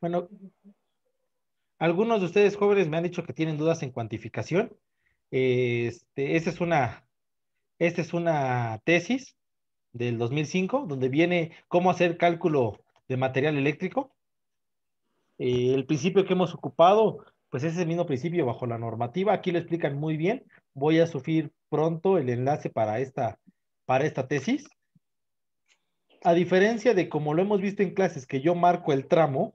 Bueno, algunos de ustedes jóvenes me han dicho que tienen dudas en cuantificación. esta, es una, esta es una tesis del 2005 donde viene cómo hacer cálculo de material eléctrico. Eh, el principio que hemos ocupado, pues es el mismo principio bajo la normativa. Aquí lo explican muy bien. Voy a subir pronto el enlace para esta, para esta tesis. A diferencia de como lo hemos visto en clases, que yo marco el tramo,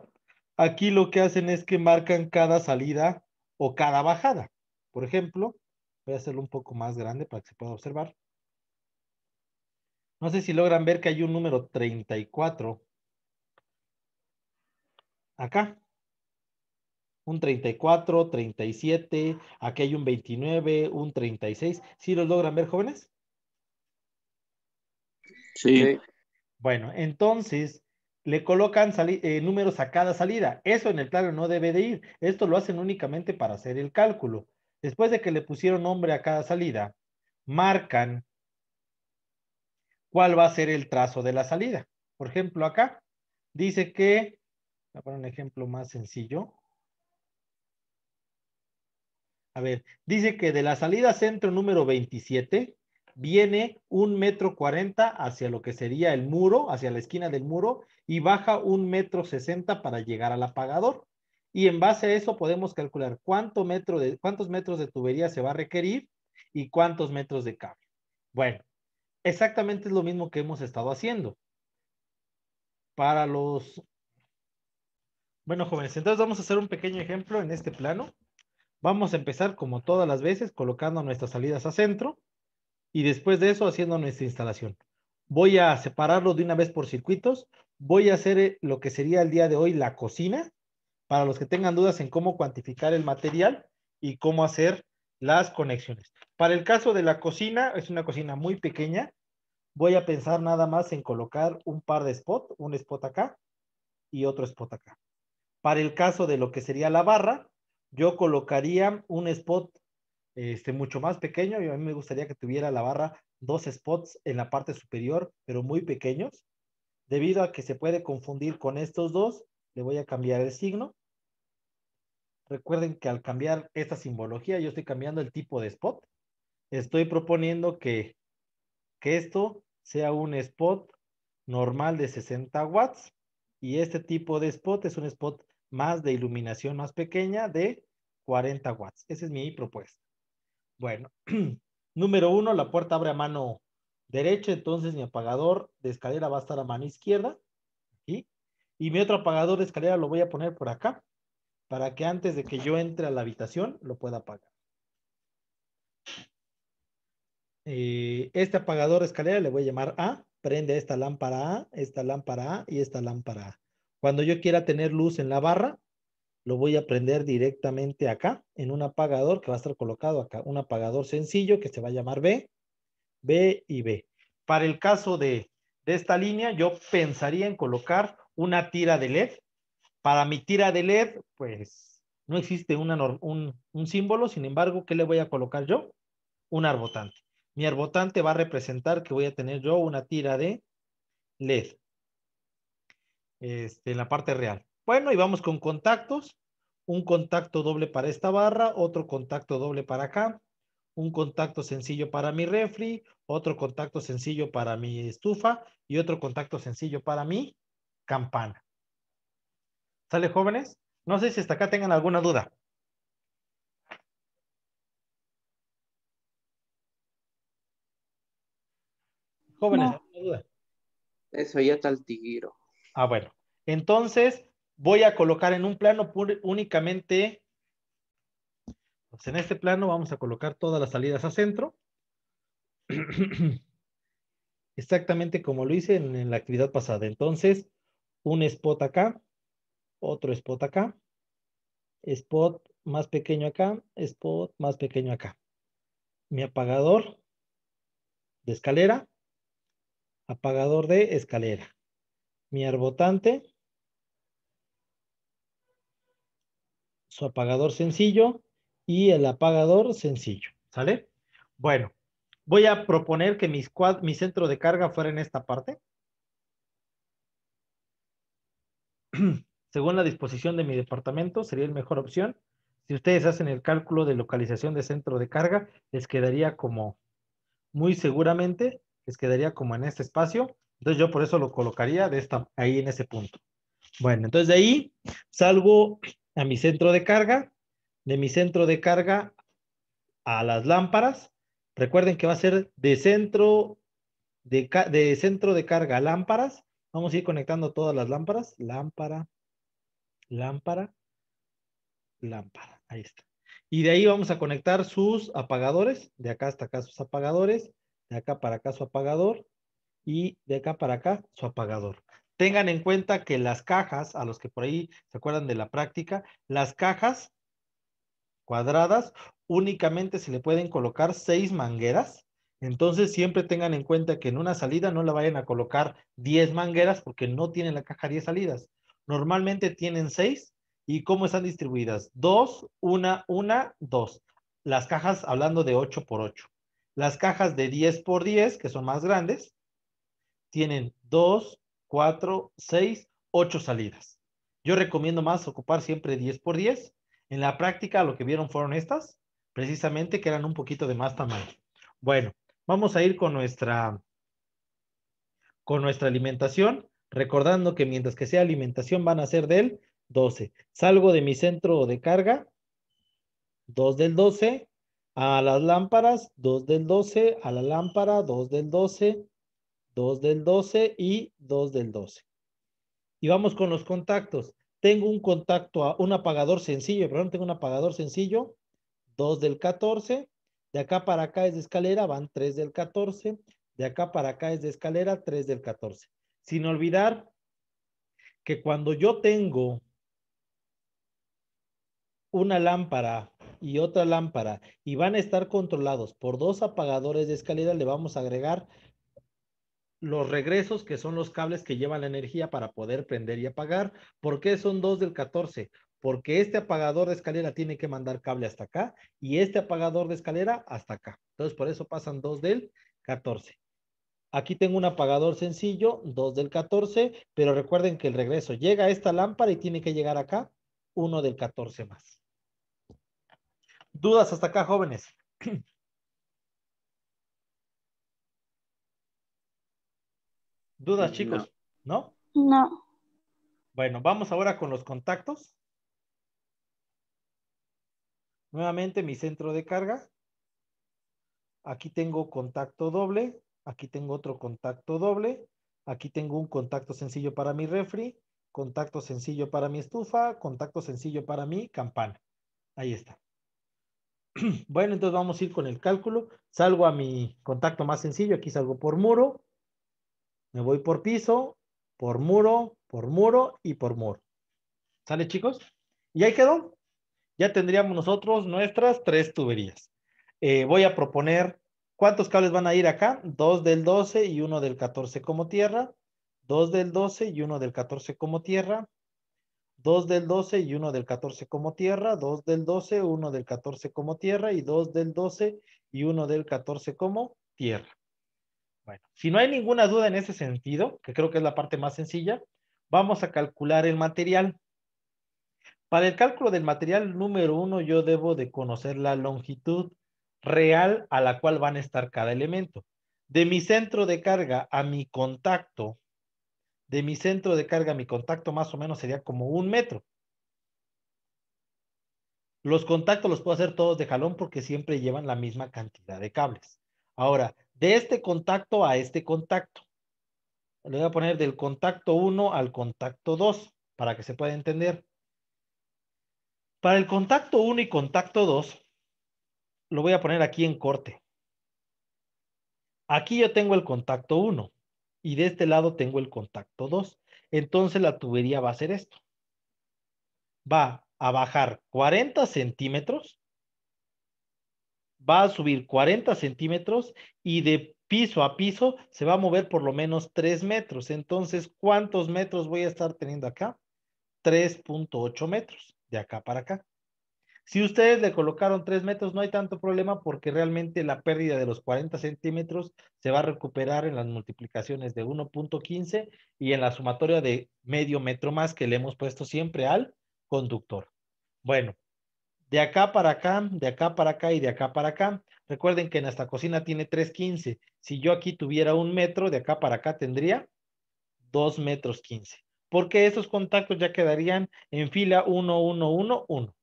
Aquí lo que hacen es que marcan cada salida o cada bajada. Por ejemplo, voy a hacerlo un poco más grande para que se pueda observar. No sé si logran ver que hay un número 34. Acá. Un 34, 37, aquí hay un 29, un 36. ¿Sí los logran ver, jóvenes? Sí. Bueno, entonces, le colocan eh, números a cada salida. Eso en el plano no debe de ir. Esto lo hacen únicamente para hacer el cálculo. Después de que le pusieron nombre a cada salida, marcan cuál va a ser el trazo de la salida. Por ejemplo, acá dice que, voy a poner un ejemplo más sencillo. A ver, dice que de la salida centro número 27, viene un metro cuarenta hacia lo que sería el muro, hacia la esquina del muro, y baja un metro sesenta para llegar al apagador. Y en base a eso podemos calcular cuánto metro de, cuántos metros de tubería se va a requerir y cuántos metros de cable. Bueno, exactamente es lo mismo que hemos estado haciendo. Para los... Bueno, jóvenes, entonces vamos a hacer un pequeño ejemplo en este plano. Vamos a empezar, como todas las veces, colocando nuestras salidas a centro y después de eso haciendo nuestra instalación. Voy a separarlo de una vez por circuitos. Voy a hacer eh, lo que sería el día de hoy la cocina, para los que tengan dudas en cómo cuantificar el material y cómo hacer las conexiones. Para el caso de la cocina, es una cocina muy pequeña. Voy a pensar nada más en colocar un par de spots, un spot acá y otro spot acá. Para el caso de lo que sería la barra, yo colocaría un spot este, mucho más pequeño y a mí me gustaría que tuviera la barra dos spots en la parte superior, pero muy pequeños. Debido a que se puede confundir con estos dos, le voy a cambiar el signo. Recuerden que al cambiar esta simbología, yo estoy cambiando el tipo de spot. Estoy proponiendo que, que esto sea un spot normal de 60 watts y este tipo de spot es un spot más de iluminación más pequeña de 40 watts. Esa es mi propuesta. Bueno, número uno, la puerta abre a mano derecha, entonces mi apagador de escalera va a estar a mano izquierda. Y mi otro apagador de escalera lo voy a poner por acá, para que antes de que yo entre a la habitación lo pueda apagar. Eh, este apagador de escalera le voy a llamar A. Prende esta lámpara A, esta lámpara A y esta lámpara A. Cuando yo quiera tener luz en la barra, lo voy a prender directamente acá, en un apagador que va a estar colocado acá. Un apagador sencillo que se va a llamar B, B y B. Para el caso de, de esta línea, yo pensaría en colocar una tira de LED. Para mi tira de LED, pues no existe un, un, símbolo, sin embargo, ¿qué le voy a colocar yo? Un arbotante. Mi arbotante va a representar que voy a tener yo una tira de LED este, en la parte real. Bueno, y vamos con contactos. Un contacto doble para esta barra, otro contacto doble para acá, un contacto sencillo para mi refri, otro contacto sencillo para mi estufa y otro contacto sencillo para mi campana. ¿Sale, jóvenes? No sé si hasta acá tengan alguna duda. Jóvenes, ¿alguna duda? Eso ya está el Ah, bueno. Entonces, voy a colocar en un plano únicamente, pues, en este plano vamos a colocar todas las salidas a centro. Exactamente como lo hice en, en la actividad pasada. Entonces, un spot acá, otro spot acá, spot más pequeño acá, spot más pequeño acá. Mi apagador de escalera, apagador de escalera. Mi arbotante, su apagador sencillo y el apagador sencillo, ¿sale? Bueno, voy a proponer que mis mi centro de carga fuera en esta parte. Según la disposición de mi departamento, sería la mejor opción. Si ustedes hacen el cálculo de localización de centro de carga, les quedaría como, muy seguramente, les quedaría como en este espacio. Entonces yo por eso lo colocaría de esta, ahí en ese punto. Bueno, entonces de ahí salvo a mi centro de carga, de mi centro de carga a las lámparas. Recuerden que va a ser de centro de, centro de carga lámparas. Vamos a ir conectando todas las lámparas. Lámpara, lámpara, lámpara. Ahí está. Y de ahí vamos a conectar sus apagadores. De acá hasta acá sus apagadores. De acá para acá su apagador. Y de acá para acá su apagador. Tengan en cuenta que las cajas, a los que por ahí se acuerdan de la práctica, las cajas cuadradas únicamente se le pueden colocar seis mangueras. Entonces siempre tengan en cuenta que en una salida no la vayan a colocar 10 mangueras porque no tienen la caja 10 salidas. Normalmente tienen seis ¿Y cómo están distribuidas? Dos, una, una, dos. Las cajas, hablando de 8 por 8. Las cajas de 10 por 10, que son más grandes, tienen 2, 4, 6, 8 salidas. Yo recomiendo más ocupar siempre 10 por 10. En la práctica lo que vieron fueron estas, precisamente que eran un poquito de más tamaño. Bueno, vamos a ir con nuestra, con nuestra alimentación, recordando que mientras que sea alimentación van a ser del 12. Salgo de mi centro de carga, 2 del 12, a las lámparas, 2 del 12, a la lámpara, 2 del 12, 2 del 12 y 2 del 12. Y vamos con los contactos. Tengo un contacto, a, un apagador sencillo, perdón, tengo un apagador sencillo, 2 del 14. De acá para acá es de escalera, van 3 del 14. De acá para acá es de escalera, 3 del 14. Sin olvidar que cuando yo tengo una lámpara y otra lámpara y van a estar controlados por dos apagadores de escalera, le vamos a agregar los regresos, que son los cables que llevan la energía para poder prender y apagar. ¿Por qué son dos del 14? Porque este apagador de escalera tiene que mandar cable hasta acá y este apagador de escalera hasta acá. Entonces, por eso pasan dos del 14. Aquí tengo un apagador sencillo, dos del 14, pero recuerden que el regreso llega a esta lámpara y tiene que llegar acá, Uno del 14 más. ¿Dudas hasta acá, jóvenes? ¿Dudas, chicos? ¿No? No. Bueno, vamos ahora con los contactos. Nuevamente mi centro de carga. Aquí tengo contacto doble, aquí tengo otro contacto doble, aquí tengo un contacto sencillo para mi refri, contacto sencillo para mi estufa, contacto sencillo para mi campana. Ahí está. Bueno, entonces vamos a ir con el cálculo. Salgo a mi contacto más sencillo, aquí salgo por muro, me voy por piso, por muro, por muro y por muro. ¿Sale, chicos? Y ahí quedó. Ya tendríamos nosotros nuestras tres tuberías. Eh, voy a proponer cuántos cables van a ir acá. Dos del 12 y uno del 14 como tierra. Dos del 12 y uno del 14 como tierra. Dos del 12 y uno del 14 como tierra, Dos del 12, uno del 14 como tierra y dos del 12 y uno del 14 como tierra. Bueno, si no hay ninguna duda en ese sentido, que creo que es la parte más sencilla, vamos a calcular el material. Para el cálculo del material número uno, yo debo de conocer la longitud real a la cual van a estar cada elemento. De mi centro de carga a mi contacto, de mi centro de carga a mi contacto más o menos sería como un metro. Los contactos los puedo hacer todos de jalón porque siempre llevan la misma cantidad de cables. Ahora, de este contacto a este contacto. Le voy a poner del contacto 1 al contacto 2 para que se pueda entender. Para el contacto 1 y contacto 2, lo voy a poner aquí en corte. Aquí yo tengo el contacto 1 y de este lado tengo el contacto 2. Entonces la tubería va a hacer esto. Va a bajar 40 centímetros va a subir 40 centímetros y de piso a piso se va a mover por lo menos 3 metros. Entonces, ¿cuántos metros voy a estar teniendo acá? 3.8 metros, de acá para acá. Si ustedes le colocaron 3 metros, no hay tanto problema porque realmente la pérdida de los 40 centímetros se va a recuperar en las multiplicaciones de 1.15 y en la sumatoria de medio metro más que le hemos puesto siempre al conductor. Bueno, de acá para acá, de acá para acá y de acá para acá. Recuerden que en esta cocina tiene 3.15. Si yo aquí tuviera un metro, de acá para acá tendría 2.15 metros 15. Porque esos contactos ya quedarían en fila 1, 1, 1, 1.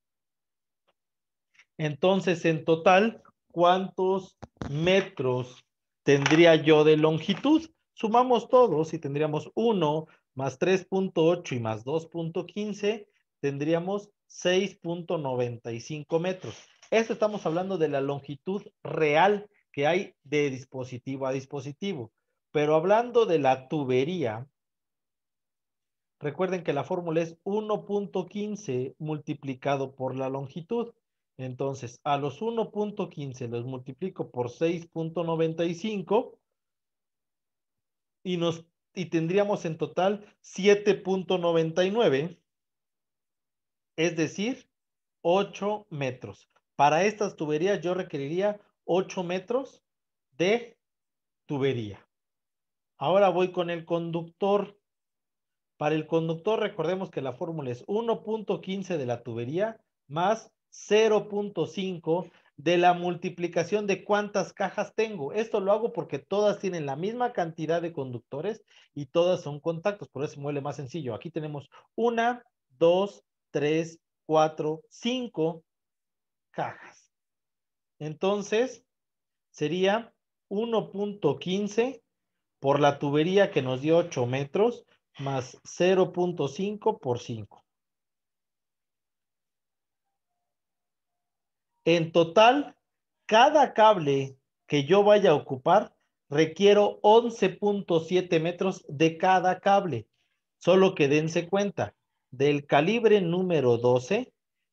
Entonces, en total, ¿cuántos metros tendría yo de longitud? Sumamos todos y tendríamos 1 más 3.8 y más 2.15, tendríamos 6.95 metros. Esto estamos hablando de la longitud real que hay de dispositivo a dispositivo. Pero hablando de la tubería, recuerden que la fórmula es 1.15 multiplicado por la longitud. Entonces, a los 1.15 los multiplico por 6.95 y, nos, y tendríamos en total 7.99 es decir, 8 metros. Para estas tuberías yo requeriría 8 metros de tubería. Ahora voy con el conductor. Para el conductor recordemos que la fórmula es 1.15 de la tubería más 0.5 de la multiplicación de cuántas cajas tengo. Esto lo hago porque todas tienen la misma cantidad de conductores y todas son contactos, por eso se mueve más sencillo. Aquí tenemos una, dos, 3, 4, 5 cajas. Entonces, sería 1.15 por la tubería que nos dio 8 metros más 0.5 por 5. En total, cada cable que yo vaya a ocupar requiero 11.7 metros de cada cable. Solo que dense cuenta, del calibre número 12,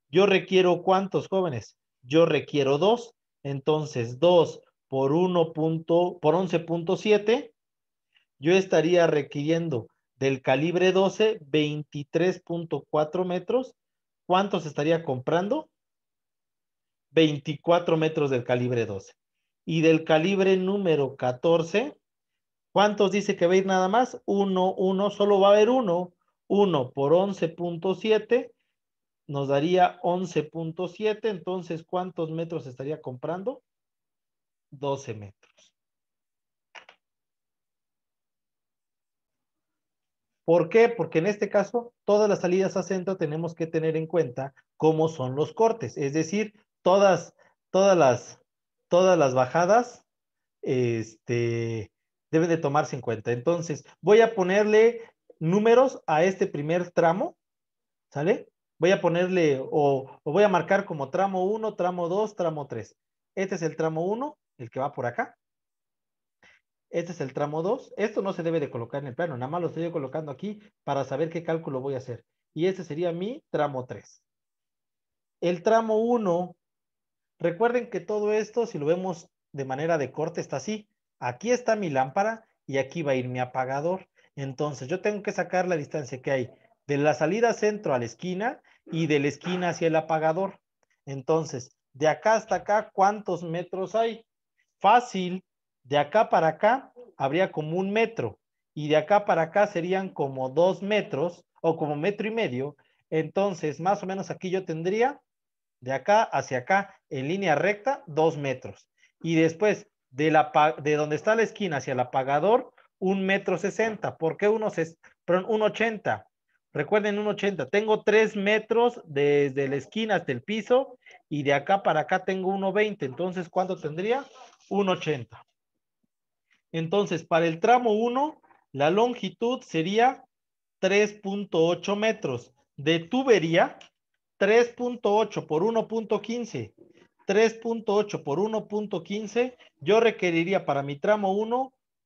yo requiero cuántos jóvenes? Yo requiero dos. Entonces, 2 por 1 por 11.7, yo estaría requiriendo del calibre 12, 23.4 metros. ¿Cuántos estaría comprando? 24 metros del calibre 12. Y del calibre número 14, ¿cuántos dice que va a ir nada más? Uno, uno, solo va a haber uno. 1 por 11.7 nos daría 11.7. Entonces, ¿cuántos metros estaría comprando? 12 metros. ¿Por qué? Porque en este caso, todas las salidas a centro tenemos que tener en cuenta cómo son los cortes. Es decir, todas, todas, las, todas las bajadas este, deben de tomarse en cuenta. Entonces, voy a ponerle números a este primer tramo, ¿sale? Voy a ponerle o, voy a marcar como tramo 1, tramo 2, tramo 3. Este es el tramo 1, el que va por acá. Este es el tramo 2. Esto no se debe de colocar en el plano, nada más lo estoy colocando aquí para saber qué cálculo voy a hacer. Y este sería mi tramo 3. El tramo 1, recuerden que todo esto, si lo vemos de manera de corte, está así. Aquí está mi lámpara y aquí va a ir mi apagador. Entonces, yo tengo que sacar la distancia que hay de la salida centro a la esquina y de la esquina hacia el apagador. Entonces, de acá hasta acá, ¿cuántos metros hay? Fácil, de acá para acá habría como un metro y de acá para acá serían como dos metros o como metro y medio. Entonces, más o menos aquí yo tendría de acá hacia acá en línea recta, dos metros. Y después de, la, de donde está la esquina hacia el apagador, 1.60, metro sesenta. ¿Por qué uno perdón, un Recuerden, 1.80, Tengo 3 metros desde la esquina hasta el piso y de acá para acá tengo 1.20. Entonces, ¿cuánto tendría? 1.80. Entonces, para el tramo 1, la longitud sería 3.8 metros. De tubería, 3.8 por 1.15. 3.8 por 1.15, yo requeriría para mi tramo 1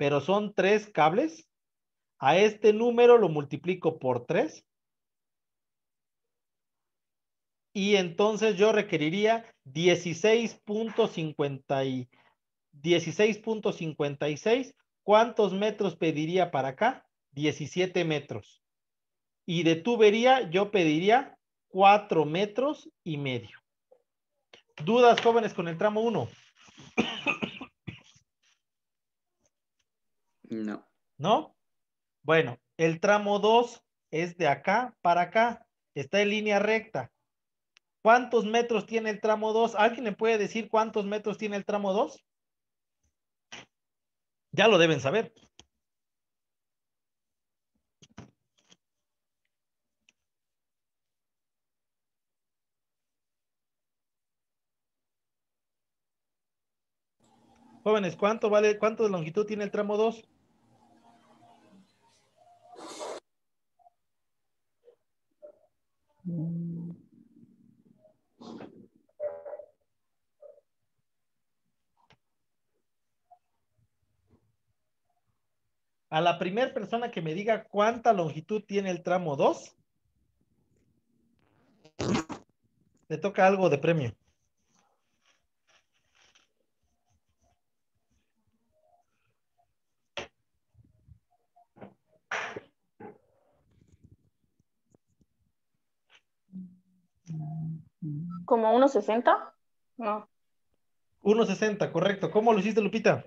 pero son tres cables. A este número lo multiplico por tres. Y entonces yo requeriría 16.56. ¿Cuántos metros pediría para acá? 17 metros. Y de tubería yo pediría 4 metros y medio. ¿Dudas jóvenes con el tramo 1? No. ¿No? Bueno, el tramo 2 es de acá para acá. Está en línea recta. ¿Cuántos metros tiene el tramo 2? ¿Alguien le puede decir cuántos metros tiene el tramo 2? Ya lo deben saber. Jóvenes, ¿cuánto vale, cuánto de longitud tiene el tramo 2? A la primera persona que me diga cuánta longitud tiene el tramo 2, le toca algo de premio. como 1.60, ¿no? 1.60, correcto. ¿Cómo lo hiciste, Lupita?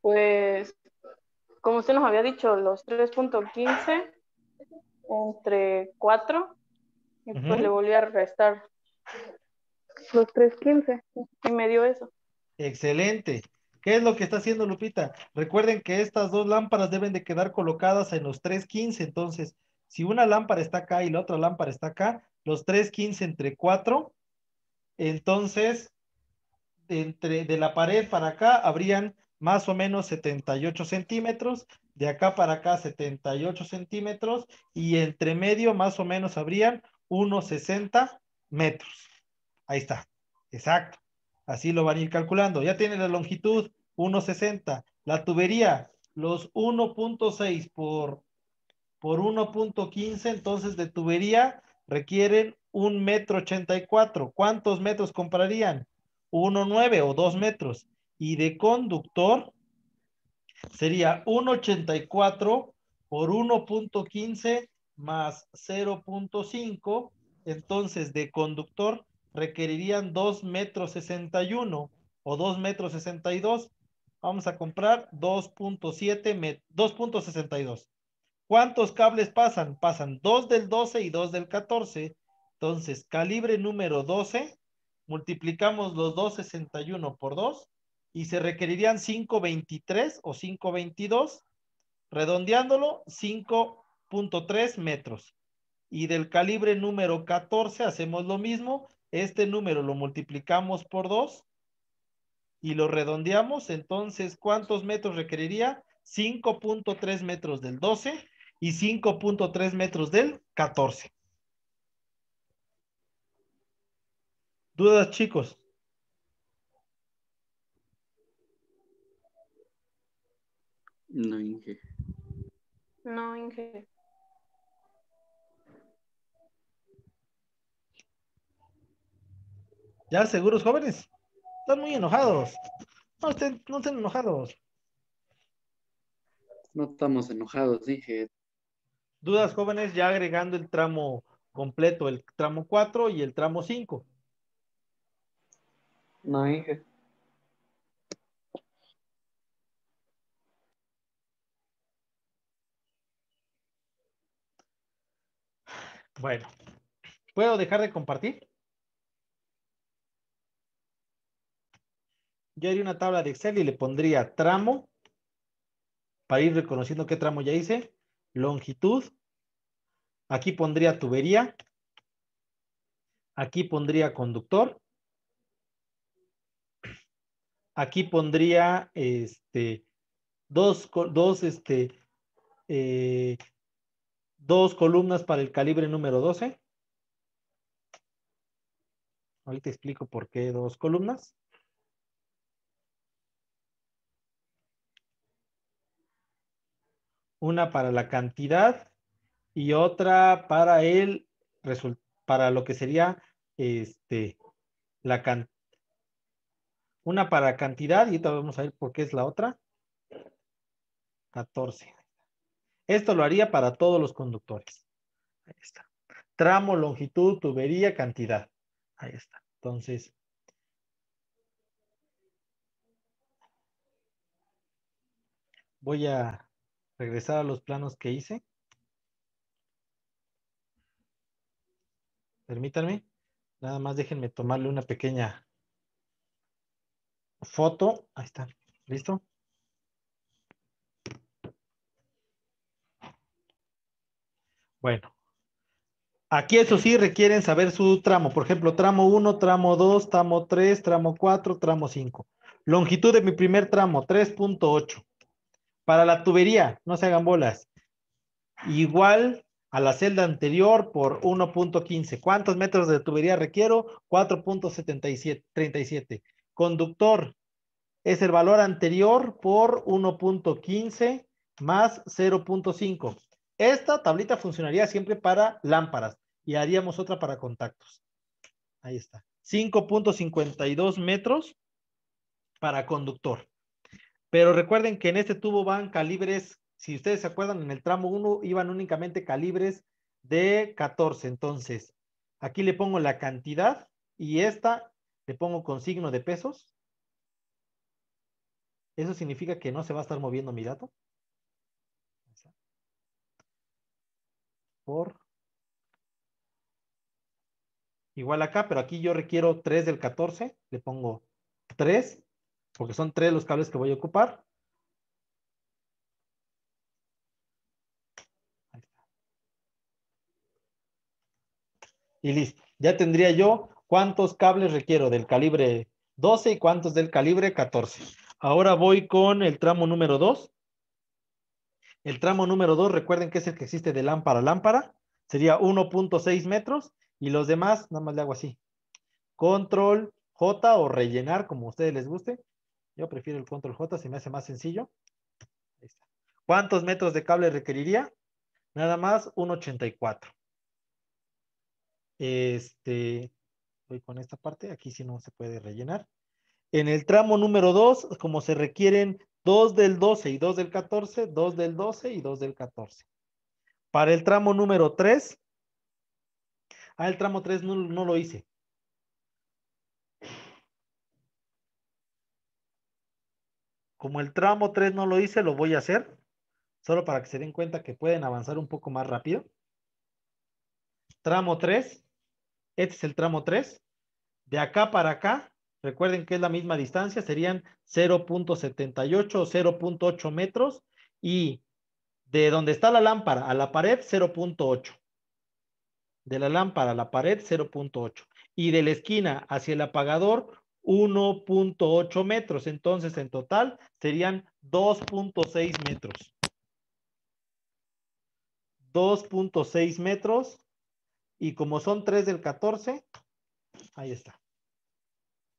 Pues, como usted nos había dicho, los 3.15 entre 4, y pues le volví a restar los 3.15 y me dio eso. Excelente. ¿Qué es lo que está haciendo Lupita? Recuerden que estas dos lámparas deben de quedar colocadas en los 3.15, entonces, si una lámpara está acá y la otra lámpara está acá, los 3.15 entre 4. Entonces, entre, de la pared para acá habrían más o menos 78 centímetros, de acá para acá 78 centímetros y entre medio más o menos habrían 1.60 metros. Ahí está, exacto. Así lo van a ir calculando. Ya tiene la longitud 1,60. La tubería, los 1.6 por, por 1.15, entonces de tubería requieren un metro ochenta y cuatro. ¿Cuántos metros comprarían? Uno nueve o dos metros. Y de conductor sería un ochenta y cuatro por 1.15 más 0.5. Entonces, de conductor requerirían dos metros uno o dos metros dos. Vamos a comprar 2.7, dos. ¿Cuántos cables pasan? Pasan 2 del 12 y 2 del 14. Entonces, calibre número 12, multiplicamos los 261 por 2 y se requerirían 523 o 522, redondeándolo 5.3 metros. Y del calibre número 14 hacemos lo mismo, este número lo multiplicamos por 2 y lo redondeamos, entonces ¿cuántos metros requeriría? 5.3 metros del 12 y 5.3 metros del 14. ¿Dudas, chicos? No, Inge. No, Inge. ¿Ya seguros, jóvenes? Están muy enojados. No estén, no estén enojados. No estamos enojados, dije. Dudas jóvenes ya agregando el tramo completo, el tramo 4 y el tramo 5. No, dije Bueno, ¿puedo dejar de compartir? Yo haría una tabla de Excel y le pondría tramo para ir reconociendo qué tramo ya hice longitud. Aquí pondría tubería. Aquí pondría conductor. Aquí pondría este, dos, este, eh, dos columnas para el calibre número 12. Ahorita explico por qué dos columnas. una para la cantidad y otra para el para lo que sería este la can una para cantidad y otra vamos a ver por qué es la otra 14 esto lo haría para todos los conductores ahí está tramo longitud tubería cantidad ahí está entonces voy a regresar a los planos que hice. Permítanme, nada más déjenme tomarle una pequeña foto. Ahí está, ¿listo? Bueno, Aquí eso sí requieren saber su tramo. Por ejemplo, tramo 1, tramo 2, tramo 3, tramo 4, tramo 5. Longitud de mi primer tramo, 3.8. Para la tubería, no se hagan bolas. Igual a la celda anterior por 1.15. ¿Cuántos metros de tubería requiero? 4.37. Conductor es el valor anterior por 1.15 más 0.5. Esta tablita funcionaría siempre para lámparas y haríamos otra para contactos. Ahí está. 5.52 metros para conductor. Pero recuerden que en este tubo van calibres, si ustedes se acuerdan, en el tramo 1 iban únicamente calibres de 14. Entonces, aquí le pongo la cantidad y esta le pongo con signo de pesos. Eso significa que no se va a estar moviendo mi dato. Por igual acá, pero aquí yo requiero 3 del 14, le pongo 3 porque son tres los cables que voy a ocupar. Y listo. Ya tendría yo cuántos cables requiero del calibre 12 y cuántos del calibre 14. Ahora voy con el tramo número 2. El tramo número 2, recuerden que es el que existe de lámpara a lámpara. Sería 1.6 metros y los demás, nada más le hago así. Control J o rellenar, como a ustedes les guste. Yo prefiero el control J, se me hace más sencillo. Ahí está. ¿Cuántos metros de cable requeriría? Nada más 1.84. Este, voy con esta parte, aquí sí no se puede rellenar. En el tramo número 2, como se requieren 2 del 12 y 2 del 14, 2 del 12 y 2 del 14. Para el tramo número 3, ah, el tramo 3 no lo hice. Como el tramo 3 no lo hice, lo voy a hacer, solo para que se den cuenta que pueden avanzar un poco más rápido. Tramo 3, este es el tramo 3. De acá para acá, recuerden que es la misma distancia, serían 0.78 o 0.8 metros y de donde está la lámpara a la pared, 0.8. De la lámpara a la pared, 0.8. Y de la esquina hacia el apagador, 1.8 metros. Entonces, en total serían 2.6 metros. 2.6 metros. Y como son 3 del 14, ahí está.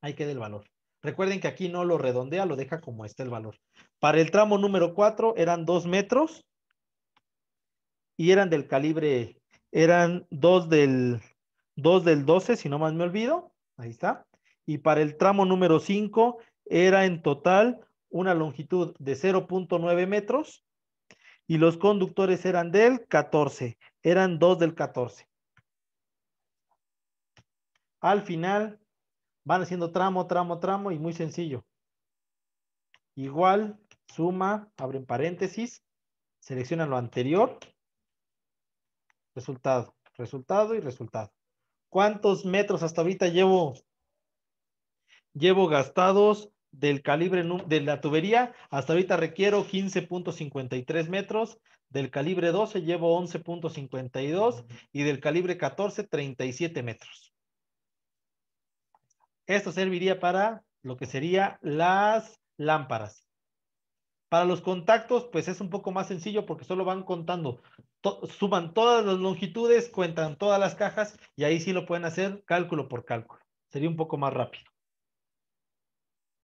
Ahí queda el valor. Recuerden que aquí no lo redondea, lo deja como está el valor. Para el tramo número 4 eran 2 metros y eran del calibre, eran 2 del, 2 del 12, si no más me olvido. Ahí está y para el tramo número 5 era en total una longitud de 0.9 metros y los conductores eran del 14, eran dos del 14. Al final van haciendo tramo, tramo, tramo y muy sencillo. Igual, suma, abren paréntesis, seleccionan lo anterior, resultado, resultado y resultado. ¿Cuántos metros hasta ahorita llevo llevo gastados del calibre de la tubería, hasta ahorita requiero 15.53 metros, del calibre 12 llevo 11.52 y del calibre 14, 37 metros. Esto serviría para lo que serían las lámparas. Para los contactos, pues es un poco más sencillo porque solo van contando, suman todas las longitudes, cuentan todas las cajas y ahí sí lo pueden hacer cálculo por cálculo. Sería un poco más rápido.